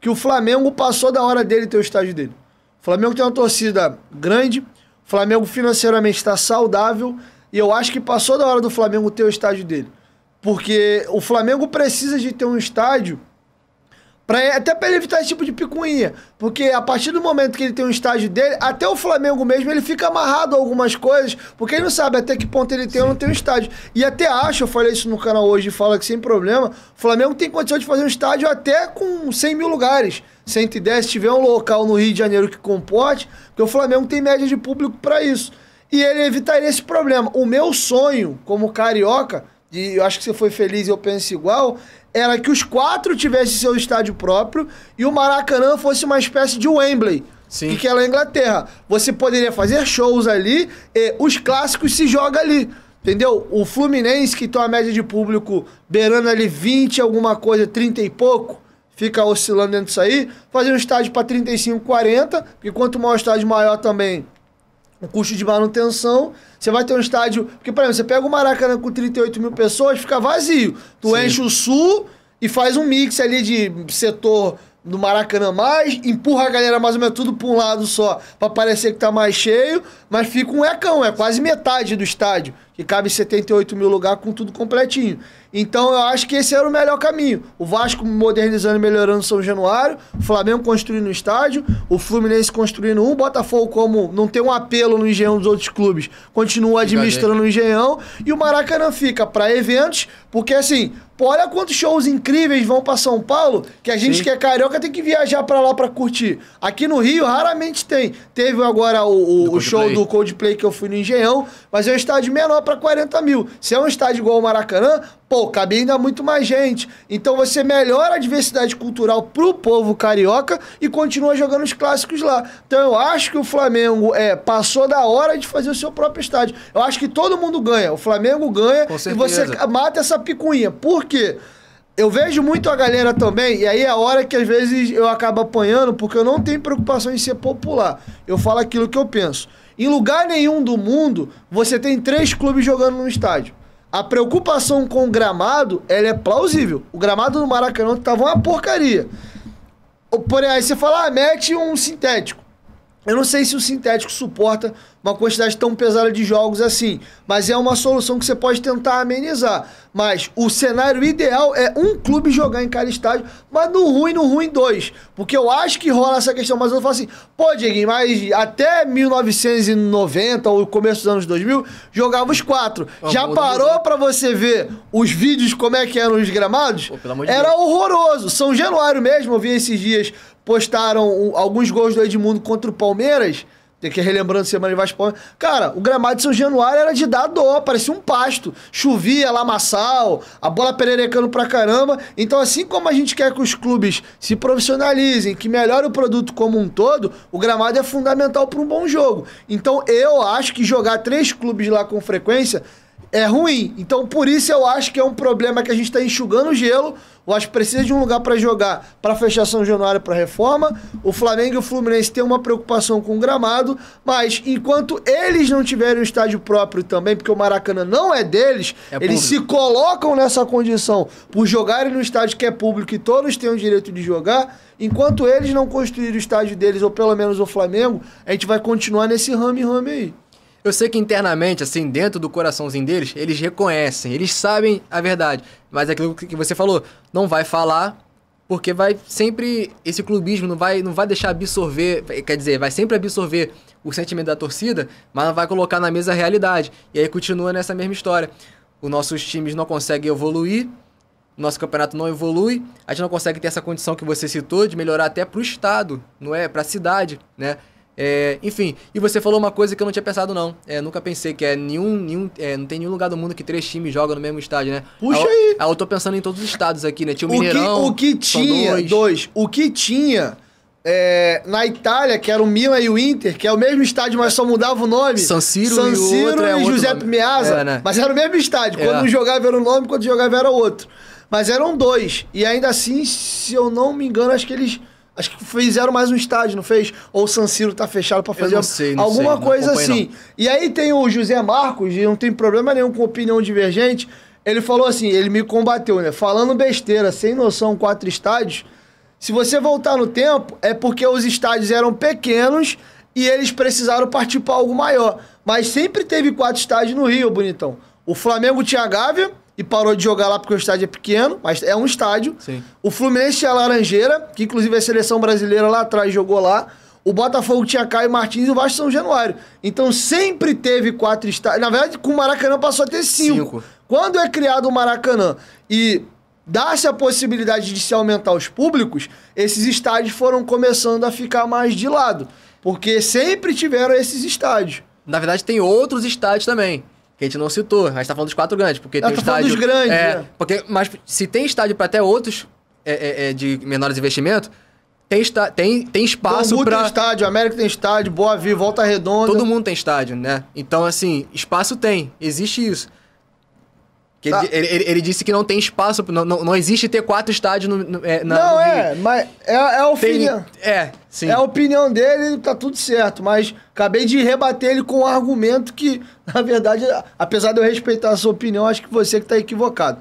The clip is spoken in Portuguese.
que o Flamengo passou da hora dele ter o estádio dele. O Flamengo tem uma torcida grande, o Flamengo financeiramente está saudável e eu acho que passou da hora do Flamengo ter o estádio dele. Porque o Flamengo precisa de ter um estádio Pra, até para ele evitar esse tipo de picuinha. Porque a partir do momento que ele tem um estágio dele, até o Flamengo mesmo, ele fica amarrado a algumas coisas, porque ele não sabe até que ponto ele tem Sim. ou não tem um estádio. E até acho, eu falei isso no canal hoje, fala que sem problema, o Flamengo tem condição de fazer um estádio até com 100 mil lugares. 110, se tiver um local no Rio de Janeiro que comporte, porque o Flamengo tem média de público para isso. E ele evitaria esse problema. O meu sonho, como carioca, e eu acho que você foi feliz e eu penso igual, era que os quatro tivessem seu estádio próprio e o Maracanã fosse uma espécie de Wembley. Sim. Que é lá na Inglaterra. Você poderia fazer shows ali, os clássicos se jogam ali. Entendeu? O Fluminense, que tem uma média de público beirando ali 20, alguma coisa, 30 e pouco, fica oscilando dentro disso aí. Fazer um estádio para 35, 40, porque quanto maior o estádio, maior também o custo de manutenção. Você vai ter um estádio. Porque, por exemplo, você pega o Maracanã com 38 mil pessoas, fica vazio. Tu Sim. enche o sul e faz um mix ali de setor do Maracanã mais, empurra a galera mais ou menos tudo pra um lado só, para parecer que tá mais cheio, mas fica um ecão, é quase metade do estádio que cabe 78 mil lugares com tudo completinho. Então eu acho que esse era o melhor caminho. O Vasco modernizando e melhorando São Januário, o Flamengo construindo um estádio, o Fluminense construindo um, o Botafogo, como não tem um apelo no engenhão dos outros clubes, continua administrando o engenhão, e o Maracanã fica para eventos, porque assim, pô, olha quantos shows incríveis vão para São Paulo, que a gente Sim. que é carioca tem que viajar para lá para curtir. Aqui no Rio raramente tem. Teve agora o, o, do o show do Coldplay que eu fui no engenhão, mas é um estádio menor para 40 mil. Se é um estádio igual ao Maracanã, pô, cabe ainda muito mais gente. Então você melhora a diversidade cultural pro povo carioca e continua jogando os clássicos lá. Então eu acho que o Flamengo é, passou da hora de fazer o seu próprio estádio. Eu acho que todo mundo ganha. O Flamengo ganha e você mata essa picuinha. Por quê? Porque eu vejo muito a galera também, e aí é a hora que às vezes eu acabo apanhando, porque eu não tenho preocupação em ser popular. Eu falo aquilo que eu penso. Em lugar nenhum do mundo, você tem três clubes jogando no estádio. A preocupação com o gramado, ela é plausível. O gramado do Maracanã tava uma porcaria. Porém, aí você fala, ah, mete um sintético. Eu não sei se o sintético suporta uma quantidade tão pesada de jogos assim, mas é uma solução que você pode tentar amenizar. Mas o cenário ideal é um clube jogar em cada estádio, mas no ruim, no ruim, dois. Porque eu acho que rola essa questão, mas eu falo assim, pô, Dieguinho, mas até 1990 ou começo dos anos 2000, jogava os quatro. Oh, Já parou para você ver os vídeos como é que eram os gramados? Pô, Era horroroso. São Januário mesmo, eu vi esses dias postaram alguns gols do Edmundo contra o Palmeiras. Tem que relembrando semana de Vasco Cara, o gramado de São Januário era de dar dó, parecia um pasto. Chovia, lamaçal, a bola pererecando pra caramba. Então, assim como a gente quer que os clubes se profissionalizem, que melhore o produto como um todo, o gramado é fundamental para um bom jogo. Então, eu acho que jogar três clubes lá com frequência é ruim. Então, por isso eu acho que é um problema que a gente está enxugando o gelo. O Vasco precisa de um lugar para jogar para fechar São Januário para reforma. O Flamengo e o Fluminense têm uma preocupação com o gramado, mas enquanto eles não tiverem um estádio próprio também, porque o Maracanã não é deles, é eles se colocam nessa condição por jogarem no estádio que é público e todos têm o direito de jogar. Enquanto eles não construírem o estádio deles, ou pelo menos o Flamengo, a gente vai continuar nesse rame-rame aí. Eu sei que internamente, assim, dentro do coraçãozinho deles, eles reconhecem, eles sabem a verdade. Mas é aquilo que você falou, não vai falar, porque vai sempre. Esse clubismo não vai, não vai deixar absorver. Quer dizer, vai sempre absorver o sentimento da torcida, mas não vai colocar na mesa a realidade. E aí continua nessa mesma história. Os nossos times não conseguem evoluir, nosso campeonato não evolui, a gente não consegue ter essa condição que você citou de melhorar até para o estado, não é? Para a cidade, né? É, enfim, e você falou uma coisa que eu não tinha pensado, não. É, nunca pensei que é nenhum. nenhum é, não tem nenhum lugar do mundo que três times jogam no mesmo estádio, né? Puxa aí! eu tô pensando em todos os estados aqui, né? Tinha o Mineirão. O que, o que tinha. Dois. dois. O que tinha. É, na Itália, que era o Milan e o Inter, que é o mesmo estádio, mas só mudava o nome. San Siro, San Siro é e, outro, e Giuseppe Meazza. É, né? Mas era o mesmo estádio. É. Quando jogava era um nome, quando jogava era outro. Mas eram dois. E ainda assim, se eu não me engano, acho que eles Acho que fizeram mais um estádio, não fez? Ou o San Siro tá fechado para fazer não sei, não alguma sei, coisa assim. E aí tem o José Marcos, e não tem problema nenhum com opinião divergente. Ele falou assim, ele me combateu, né? Falando besteira, sem noção, quatro estádios. Se você voltar no tempo, é porque os estádios eram pequenos e eles precisaram participar algo maior. Mas sempre teve quatro estádios no Rio, bonitão. O Flamengo tinha Gávea, e parou de jogar lá porque o estádio é pequeno, mas é um estádio. Sim. O Fluminense tinha é Laranjeira, que inclusive a seleção brasileira lá atrás jogou lá. O Botafogo tinha Caio Martins e o Vasco São Januário. Então sempre teve quatro estádios. Na verdade, com o Maracanã passou a ter cinco. cinco. Quando é criado o Maracanã e dá-se a possibilidade de se aumentar os públicos, esses estádios foram começando a ficar mais de lado. Porque sempre tiveram esses estádios. Na verdade, tem outros estádios também que a gente não citou. A gente tá falando dos quatro grandes, porque Eu ah, tem tá estádio. Dos grandes, é, é, porque, mas se tem estádio para até outros é, é, é de menores investimentos, tem, está tem, tem espaço para. tem estádio, América tem estádio, Boa Vista, Volta Redonda. Todo mundo tem estádio, né? Então, assim, espaço tem, existe isso. Ele, ah. ele, ele, ele, disse que não tem espaço, não, não, não existe ter quatro estádios no, no, é, na, Não, no é, mas é, é a opinião. Tem, é, sim. É a opinião dele, tá tudo certo, mas acabei de rebater ele com um argumento que, na verdade, apesar de eu respeitar a sua opinião, acho que você que tá equivocado.